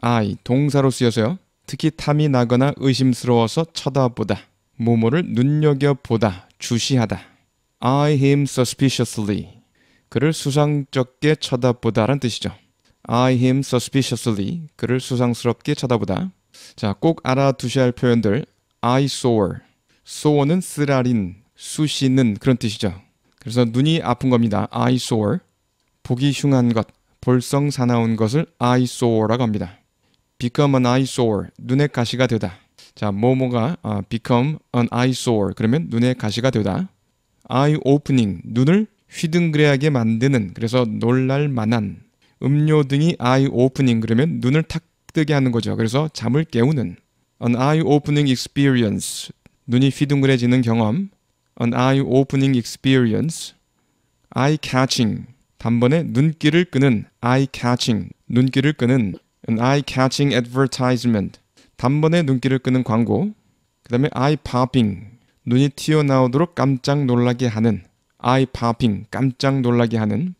I 아, 동사로 쓰여서요. 특히 탐이 나거나 의심스러워서 쳐다보다, 모모를 눈여겨보다, 주시하다. I him suspiciously. 그를 수상쩍게 쳐다보다란 뜻이죠. I him suspiciously. 그를 수상스럽게 쳐다보다. 자, 꼭 알아두셔야 할 표현들. I saw. saw는 쓰라린, 수시는 그런 뜻이죠. 그래서 눈이 아픈 겁니다. I saw. 보기 흉한 것, 볼썽 사나운 것을 I saw라고 합니다. become an eyesore 눈의 가시가 되다. 자, 뭐뭐가 아, become an eyesore 그러면 눈의 가시가 되다. eye opening 눈을 휘둥그레하게 만드는 그래서 놀랄 만한 음료 등이 eye opening 그러면 눈을 탁 뜨게 하는 거죠. 그래서 잠을 깨우는 an eye opening experience 눈이 휘둥그레지는 경험 an eye opening experience eye catching 단번에 눈길을 끄는 eye catching 눈길을 끄는 an eye-catching advertisement. 단번에 눈길을 끄는 광고. 그 다음에 eye-popping. 눈이 튀어나오도록 깜짝 놀라게 하는. eye-popping. 깜짝 놀라게 하는.